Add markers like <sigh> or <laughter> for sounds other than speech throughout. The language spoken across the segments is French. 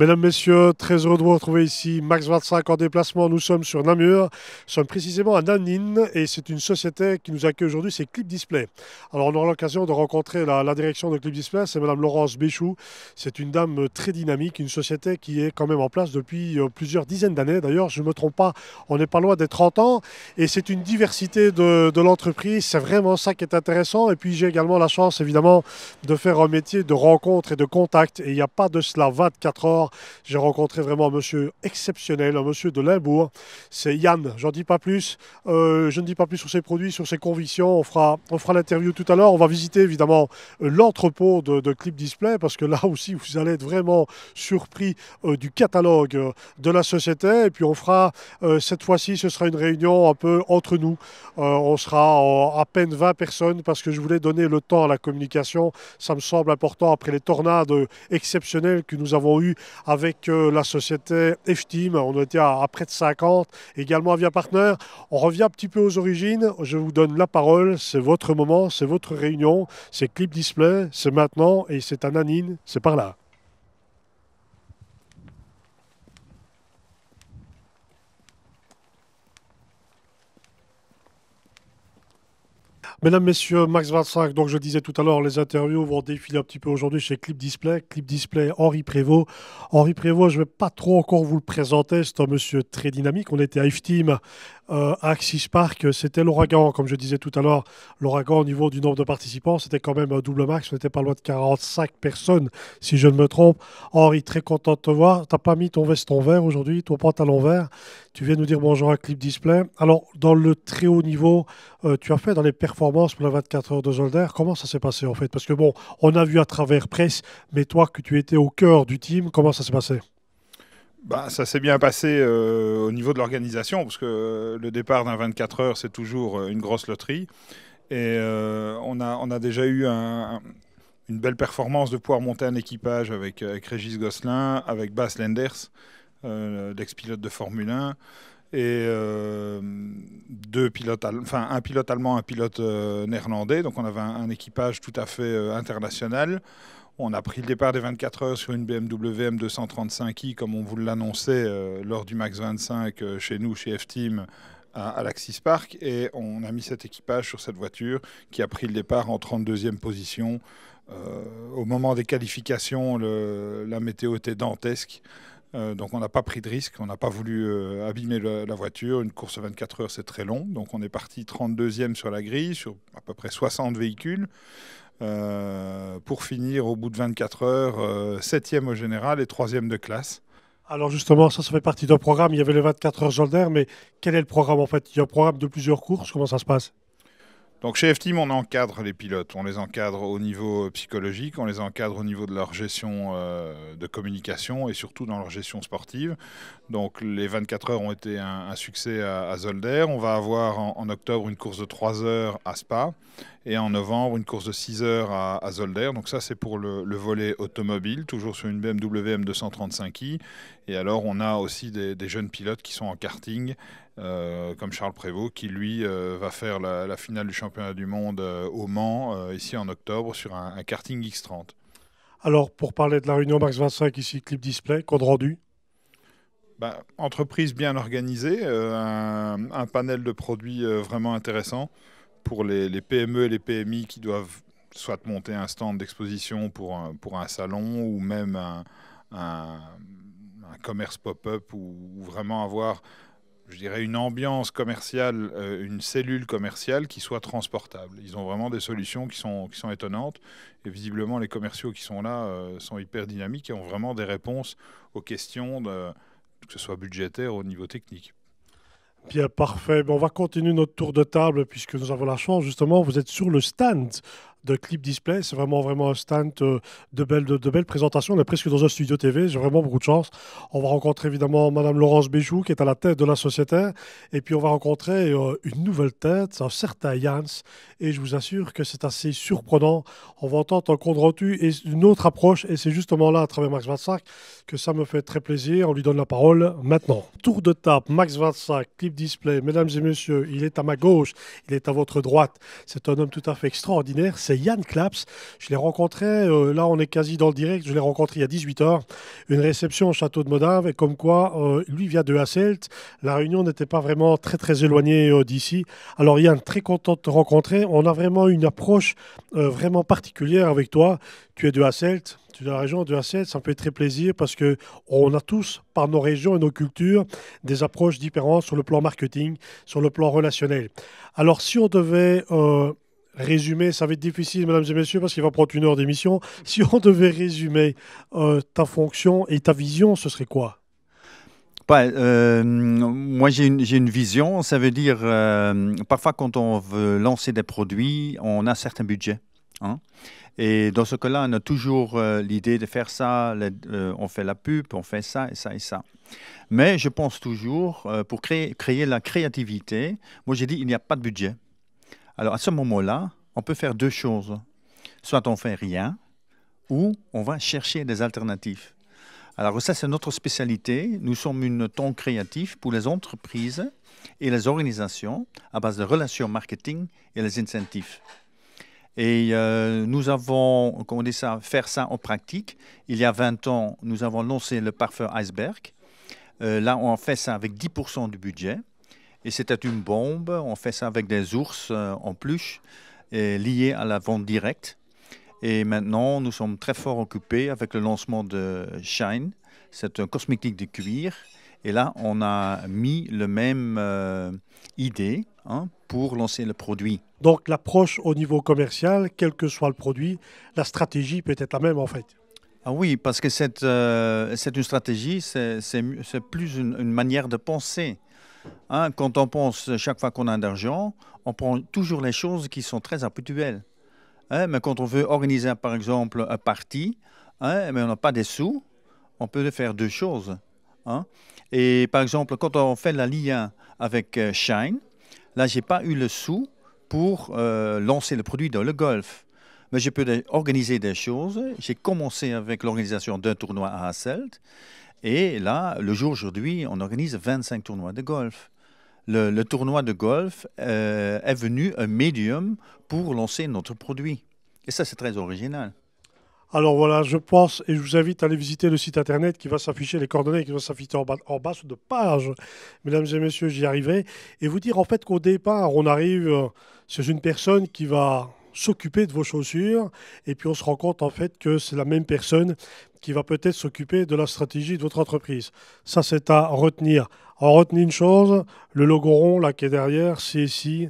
Mesdames, Messieurs, très heureux de vous retrouver ici. Max 25 en déplacement. Nous sommes sur Namur. sommes précisément à Nanine et c'est une société qui nous accueille aujourd'hui, c'est Clip Display. Alors, on aura l'occasion de rencontrer la, direction de Clip Display, c'est Madame Laurence Béchou. C'est une dame très dynamique, une société qui est quand même en place depuis euh, plusieurs dizaines d'années. D'ailleurs, je ne me trompe pas, on n'est pas loin des 30 ans et c'est une diversité de l'entreprise. C'est vraiment ça qui est intéressant. Et puis, j'ai également la chance, évidemment, de faire un métier de rencontre et de contact. Et il n'y a pas de cela 24 heures j'ai rencontré vraiment un monsieur exceptionnel, un monsieur de Limbourg. C'est Yann, j'en dis pas plus. Euh, je ne dis pas plus sur ses produits, sur ses convictions. On fera, on fera l'interview tout à l'heure. On va visiter évidemment l'entrepôt de, Clip Display parce que là <laughs> aussi vous allez être vraiment surpris euh, du catalogue euh, de la société. Et puis on fera cette fois-ci, ce sera une réunion un peu entre nous. on sera à peine 20 personnes parce que je voulais donner le temps à la communication. Ça me semble important après les tornades exceptionnelles que nous avons eues avec euh, la société EFTIM. On était à, près de 50, également Via Partner. On revient un petit peu aux origines. Je vous donne la parole. C'est votre moment, c'est votre réunion, c'est Clip Display, c'est maintenant et c'est à Nanine, c'est par là. Mesdames, Messieurs, Max 25, donc je disais tout à l'heure, les interviews vont défiler un petit peu aujourd'hui chez Clip Display. Clip Display, Henri Prévost. Henri Prévost, je ne vais pas trop encore vous le présenter, c'est un monsieur très dynamique. On était à If-Team, euh, Axis Park, c'était l'ouragan, comme je disais tout à l'heure. L'ouragan au niveau du nombre de participants, c'était quand même un euh, double max, on n'était pas loin de 45 personnes, si je ne me trompe. Henri, très content de te voir. T'as pas mis ton veston vert aujourd'hui, ton pantalon vert. Tu viens nous dire bonjour à Clip Display. Alors, dans le très haut niveau, euh, tu as fait dans les performances pour la 24 heures de Zolder, comment ça s'est passé en fait Parce que bon, on a vu à travers presse, mais toi que tu étais au cœur du team, comment ça s'est passé bah, ça s'est bien passé euh, au niveau de l'organisation, parce que euh, le départ d'un 24 heures, c'est toujours une grosse loterie. Et on, a, on a déjà eu une belle performance de pouvoir monter un équipage avec, avec Régis Gosselin, avec Bas Lenders. Euh, dex pilote de Formule 1, et euh, deux pilotes, enfin un pilote allemand, un pilote euh, néerlandais. Donc on avait un, équipage tout à fait international. On a pris le départ des 24 heures sur une BMW M235i, comme on vous l'annonçait lors du Max 25 chez nous, chez F-Team, à, l'Axis Park. Et on a mis cet équipage sur cette voiture qui a pris le départ en 32e position. au moment des qualifications, le, la météo était dantesque. Euh, donc on n'a pas pris de risque, on n'a pas voulu euh, abîmer la, voiture. Une course 24 heures, c'est très long. Donc on est parti 32e sur la grille, sur à peu près 60 véhicules, euh, pour finir au bout de 24 heures 7e au général et 3e de classe. Alors justement, ça, fait partie d'un programme. Il y avait le 24 heures Zolder, mais quel est le programme en fait Il y a un programme de plusieurs courses. Comment ça se passe donc chez f on encadre les pilotes. On les encadre au niveau euh, psychologique, on les encadre au niveau de leur gestion euh, de communication et surtout dans leur gestion sportive. Donc les 24 heures ont été un, succès à, Zolder. On va avoir en, octobre une course de 3 heures à Spa et en novembre une course de 6 heures à, Zolder. Donc ça c'est pour le, volet automobile, toujours sur une BMW M235i. Et alors on a aussi des jeunes pilotes qui sont en karting euh, comme Charles Prévost, qui lui euh, va faire la, finale du championnat du monde euh, au Mans, ici en octobre, sur un, karting X30. Alors, pour parler de la réunion Max 25, ici Clip Display, compte rendu bah, Entreprise bien organisée, un, panel de produits vraiment intéressant pour les, PME et les PMI qui doivent soit monter un stand d'exposition pour un, pour un salon ou même un commerce pop-up ou vraiment avoir je dirais, une ambiance commerciale, euh, une cellule commerciale qui soit transportable. Ils ont vraiment des solutions qui sont, qui sont étonnantes. Et visiblement, les commerciaux qui sont là euh, sont hyper dynamiques et ont vraiment des réponses aux questions, de, que ce soit budgétaire ou au niveau technique. Bien, parfait. On va continuer notre tour de table puisque nous avons la chance, justement, vous êtes sur le stand de clip display. C'est vraiment, vraiment un stand euh, de belles, de, belles présentations. On est presque dans un studio TV. J'ai vraiment beaucoup de chance. On va rencontrer évidemment Madame Laurence Béjou, qui est à la tête de la société. Et puis, on va rencontrer euh, une nouvelle tête, un certain Jans. Et je vous assure que c'est assez surprenant. On va entendre un compte rendu et une autre approche. Et c'est justement là, à travers Max 25, que ça me fait très plaisir. On lui donne la parole maintenant. Tour de table, Max 25, clip display. Mesdames et messieurs, il est à ma gauche, il est à votre droite. C'est un homme tout à fait extraordinaire c'est Yann Claps. Je l'ai rencontré, euh, là on est quasi dans le direct, je l'ai rencontré il y a 18 heures, une réception au château de Modave, et comme quoi, euh, lui vient de Hasselt, la réunion n'était pas vraiment très très éloignée euh, d'ici. Alors Yann, très content de te rencontrer, on a vraiment une approche vraiment particulière avec toi, tu es de Hasselt, de la région de Hasselt, ça me fait très plaisir parce que on a tous, par nos régions et nos cultures, des approches différentes sur le plan marketing, sur le plan relationnel. Alors, si on devait résumer, ça va être difficile, mesdames et messieurs, parce qu'il va prendre une heure d'émission. Si on devait résumer euh, ta fonction et ta vision, ce serait quoi bah, euh, moi, j'ai une, vision. Ça veut dire, euh, parfois, quand on veut lancer des produits, on a certains budgets. Hein. Et dans ce cas-là, on a toujours l'idée de faire ça, on fait la pub, on fait ça et ça et ça. Mais je pense toujours, pour créer, créer, la créativité, moi j'ai dit, il n'y a pas de budget. Alors à ce moment-là, on peut faire deux choses. Soit on fait rien, ou on va chercher des alternatives. Alors ça, c'est notre spécialité. Nous sommes une ton créatif pour les entreprises et les organisations à base de relations marketing et les incentives. Et euh, nous avons, comment on dit ça, faire ça en pratique. Il y a 20 ans, nous avons lancé le parfum Iceberg. Euh, là, on fait ça avec 10% du budget. Et c'était une bombe. On fait ça avec des ours euh, en plus, liés à la vente directe. Et maintenant, nous sommes très fort occupés avec le lancement de Shine. C'est un cosmétique de cuir. Et là, on a mis le même euh, idée hein, pour lancer le produit. Donc l'approche au niveau commercial, quel que soit le produit, la stratégie peut être la même en fait. Ah oui, parce que euh, c'est une stratégie, c'est plus une, une, manière de penser. Hein, quand on pense, chaque fois qu'on a de l'argent, on prend toujours les choses qui sont très habituelles. Hein, mais quand on veut organiser, par exemple, un parti, hein, mais on n'a pas des sous, on peut faire deux choses. Et par exemple, quand on fait la lien avec euh, Shine, là, j'ai pas eu le sou pour euh, lancer le produit dans le golf. Mais je peux organiser des choses. J'ai commencé avec l'organisation d'un tournoi à Hasselt. Et là, le jour aujourd'hui, on organise 25 tournois de golf. Le, tournoi de golf euh, est venu un médium pour lancer notre produit. Et ça, c'est très original. Alors voilà, je pense et je vous invite à aller visiter le site internet qui va s'afficher, les coordonnées qui vont s'afficher en bas, en bas de page. Mesdames et messieurs, j'y arrivais. Et vous dire en fait qu'au départ, on arrive euh, chez une personne qui va s'occuper de vos chaussures et puis on se rend compte en fait que c'est la même personne qui va peut-être s'occuper de la stratégie de votre entreprise. Ça, c'est à retenir. En retenir une chose, le logo rond là qui est derrière, c'est ici,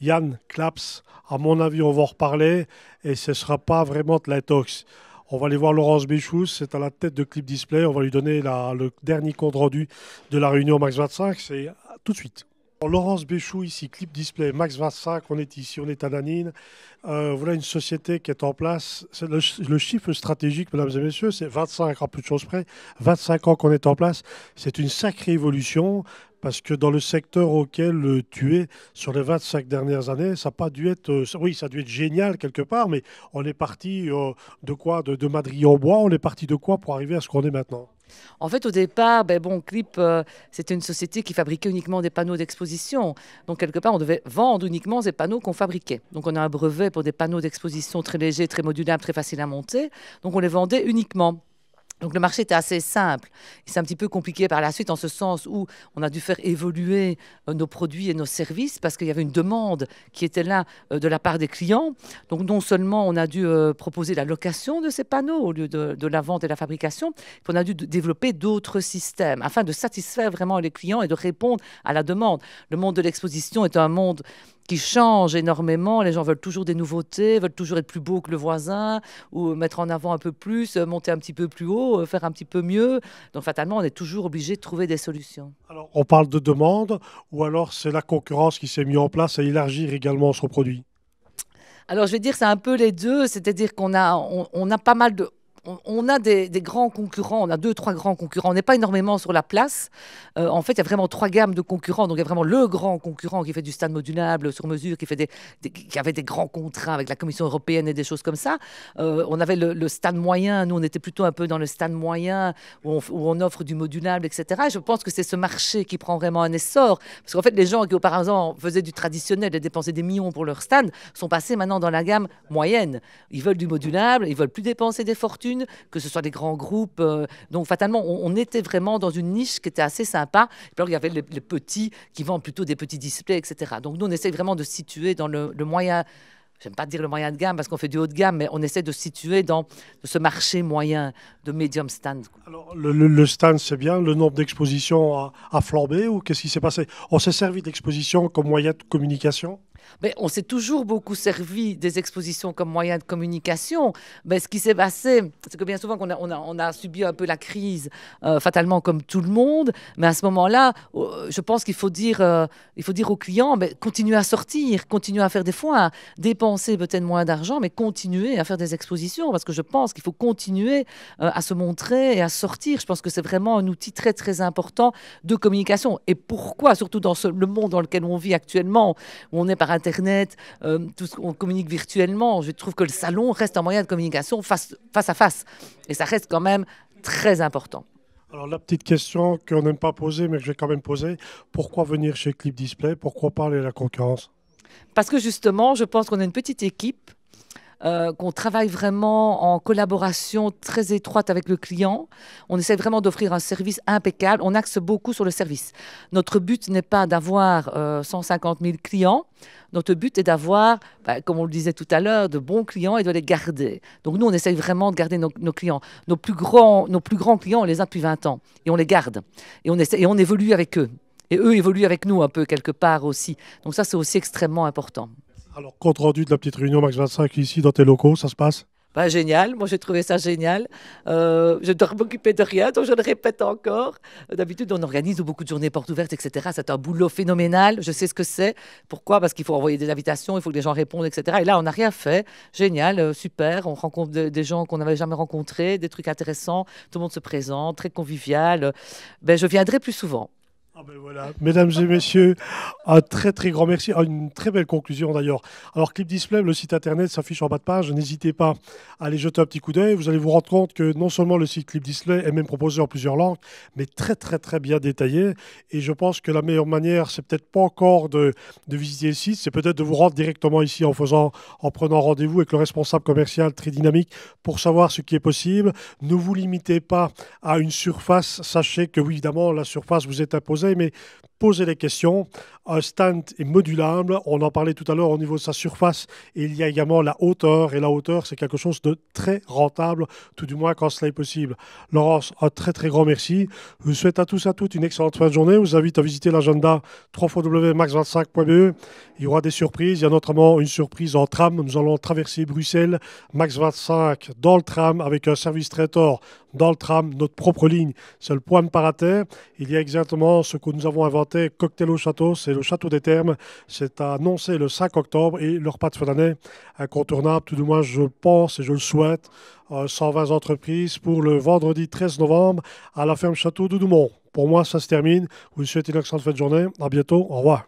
Yann Klaps. À mon avis, on va en reparler et ce ne sera pas vraiment de On va aller voir Laurence Béchous, c'est à la tête de Clip Display. On va lui donner le dernier compte rendu de la réunion Max 25. C'est tout de suite. Laurence Béchoux ici, Clip Display, Max 25, on est ici, on est à Nanine euh, voilà une société qui est en place. le, chiffre stratégique, mesdames et messieurs, c'est 25, ans plus de choses près, 25 ans qu'on est en place. C'est une sacrée évolution parce que dans le secteur auquel tu es, sur les 25 dernières années, ça n'a pas dû être, euh, oui, ça a dû être génial quelque part, mais on est parti euh, de quoi de, de Madrid en bois, on est parti de quoi pour arriver à ce qu'on est maintenant en fait, au départ, ben Clip, euh, c'était une société qui fabriquait uniquement des panneaux d'exposition. Donc, quelque part, on devait vendre uniquement ces panneaux qu'on fabriquait. Donc, on a un brevet pour des panneaux d'exposition très légers, très modulables, très faciles à monter. Donc, on les vendait uniquement. Donc le marché était assez simple. C'est un petit peu compliqué par la suite en ce sens où on a dû faire évoluer euh, nos produits et nos services parce qu'il y avait une demande qui était là euh, de la part des clients. Donc non seulement on a dû euh, proposer la location de ces panneaux au lieu de, la vente et la fabrication, on a dû développer d'autres systèmes afin de satisfaire vraiment les clients et de répondre à la demande. Le monde de l'exposition est un monde qui change énormément. Les gens veulent toujours des nouveautés, veulent toujours être plus beaux que le voisin, ou mettre en avant un peu plus, euh, monter un petit peu plus haut, euh, faire un petit peu mieux. Donc fatalement, on est toujours obligé de trouver des solutions. Alors, on parle de demande, ou alors c'est la concurrence qui s'est mise en place à élargir également ce produit alors je vais dire c'est un peu les deux, c'est-à-dire qu'on a on a pas mal de on, a des, grands concurrents, on a deux, trois grands concurrents. On n'est pas énormément sur la place. Euh, en fait, il y a vraiment trois gammes de concurrents. Donc, il y a vraiment le grand concurrent qui fait du stade modulable sur mesure, qui, fait avait des grands contrats avec la Commission européenne et des choses comme ça. Euh, on avait le, stade moyen. Nous, on était plutôt un peu dans le stade moyen où on, offre du modulable, etc. Et je pense que c'est ce marché qui prend vraiment un essor. Parce qu'en fait, les gens qui auparavant faisaient du traditionnel et dépensaient des millions pour leur stade sont passés maintenant dans la gamme moyenne. Ils veulent du modulable, ils veulent plus dépenser des fortunes que ce soit des grands groupes. Euh, donc fatalement, on, était vraiment dans une niche qui était assez sympa. Et puis il y avait les, petits qui vendent plutôt des petits displays, etc. Donc nous, on essaie vraiment de situer dans le, le moyen j'aime pas dire le moyen de gamme parce qu'on fait du haut de gamme, mais on essaie de situer dans ce marché moyen de medium stand. Alors, le, stand, c'est bien. Le nombre d'expositions a, a flambé ou qu'est-ce qui s'est passé On s'est servi d'expositions comme moyen de communication on s'est toujours beaucoup servi des expositions comme moyen de communication. Mais ce qui s'est passé, c'est que bien souvent on a, subi un peu la crise, euh, fatalement comme tout le monde. Mais à ce moment-là, euh, je pense qu'il faut dire, euh, il faut dire aux clients, mais continuez à sortir, continuez à faire des foires, dépenser peut-être moins d'argent, mais continuez à faire des expositions parce que je pense qu'il faut continuer à se montrer et à sortir. Je pense que c'est vraiment un outil très très important de communication. Et pourquoi, surtout dans le monde dans lequel on vit actuellement, où on est par Internet, euh, tout ce qu'on communique virtuellement, je trouve que le salon reste un moyen de communication face, à face. Et ça reste quand même très important. Alors la petite question qu'on n'aime pas poser, mais que je vais quand même poser, pourquoi venir chez Clip Display Pourquoi parler la concurrence Parce que justement, je pense qu'on a une petite équipe euh, qu'on travaille vraiment en collaboration très étroite avec le client. On essaie vraiment d'offrir un service impeccable. On axe beaucoup sur le service. Notre but n'est pas d'avoir 150 euh, 000 clients. Notre but est d'avoir, bah, comme on le disait tout à l'heure, de bons clients et de les garder. Donc nous, on essaye vraiment de garder nos, clients. Nos plus, grands, clients, on les a depuis 20 ans et on les garde. et on évolue avec eux. Et eux évoluent avec nous un peu quelque part aussi. Donc ça, c'est aussi extrêmement important. Alors, compte rendu de la petite réunion Max 25 ici dans tes locaux, ça se passe ben, génial, moi j'ai trouvé ça génial. Euh, je ne dois m'occuper de rien, donc je le répète encore. D'habitude, on organise beaucoup de journées portes ouvertes, etc. C'est un boulot phénoménal, je sais ce que c'est. Pourquoi Parce qu'il faut envoyer des invitations, il faut que les gens répondent, etc. Et là, on n'a rien fait. Génial, euh, super, on rencontre des gens qu'on n'avait jamais rencontrés, des trucs intéressants, tout le monde se présente, très convivial. Ben, je viendrai plus souvent. Ah, ben Mesdames et messieurs, un très très grand merci, ah, une très belle conclusion d'ailleurs. Alors Clip Display, le site internet s'affiche en bas de page, n'hésitez pas à aller jeter un petit coup d'œil, vous allez vous rendre compte que non seulement le site Clip Display est même proposé en plusieurs langues, mais très très très bien détaillé. Et je pense que la meilleure manière, c'est peut-être pas encore de, de, visiter le site, c'est peut-être de vous rendre directement ici en, faisant, en prenant rendez-vous avec le responsable commercial très dynamique pour savoir ce qui est possible. Ne vous limitez pas à une surface, sachez que oui, évidemment, la surface vous est imposée mais poser les questions. Un stand est modulable. On en parlait tout à l'heure au niveau de sa surface. il y a également la hauteur. Et la hauteur, c'est quelque chose de très rentable, tout du moins quand cela est possible. Laurence, un très très grand merci. Je vous souhaite à tous et à toutes une excellente fin de journée. Je vous invite à visiter l'agenda 3 www.max25.be. Il y aura des surprises. Il y a notamment une surprise en tram. Nous allons traverser Bruxelles, Max 25, dans le tram, avec un service traitor dans le tram, notre propre ligne. C'est le point de paratère. Il y a exactement ce que nous avons inventé Cocktail au Château, c'est le Château des termes, C'est annoncé le 5 octobre et leur pas de fin d'année incontournable, tout du moins je le pense et je le souhaite, 120 euh, entreprises pour le vendredi 13 novembre à la ferme Château de Pour moi, ça se termine. Je vous souhaite une excellente fin de journée. À bientôt. Au revoir.